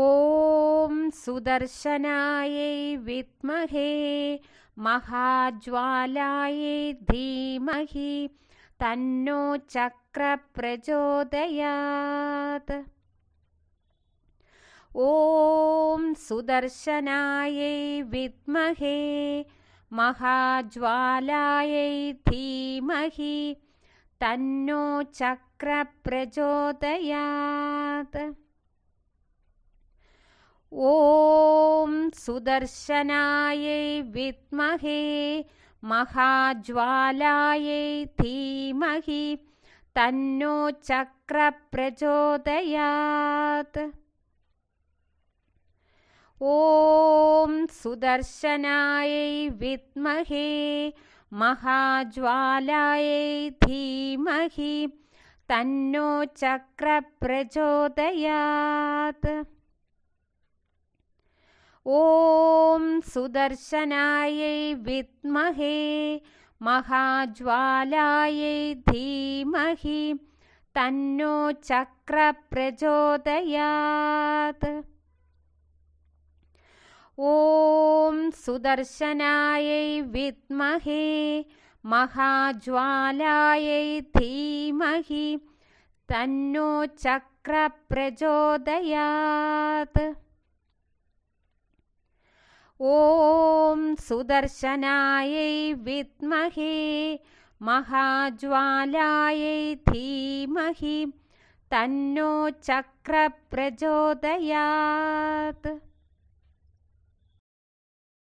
ॐ सुदर्शनायै विद्महे महाज्वालायै धीमहि तन्नो चक्रप्रचोदयात् ॐ सुदर्शनायै विद्महे महाज्वालायै धीमहि तन्नो चक्रप्रचोदयात् ॐ सुदर्शनायै विद्महे महाज्वालायै धीमहि तन्नो चक्रप्रचोदयात् ॐ सुदर्शनायै विद्महे महाज्वालायै धीमहि तन्नो चक्रप्रचोदयात् ॐ सुदर्शनायै विद्महे महाज्वालायै धीमहि तन्नो चक्रप्रचोदयात् ॐ सुदर्शनायै विद्महे महाज्वालायै धीमहि तन्नो चक्रप्रचोदयात् ॐ सुदर्शनायै विद्महे महाज्वालायै धीमहि तन्नो चक्रप्रचोदयात्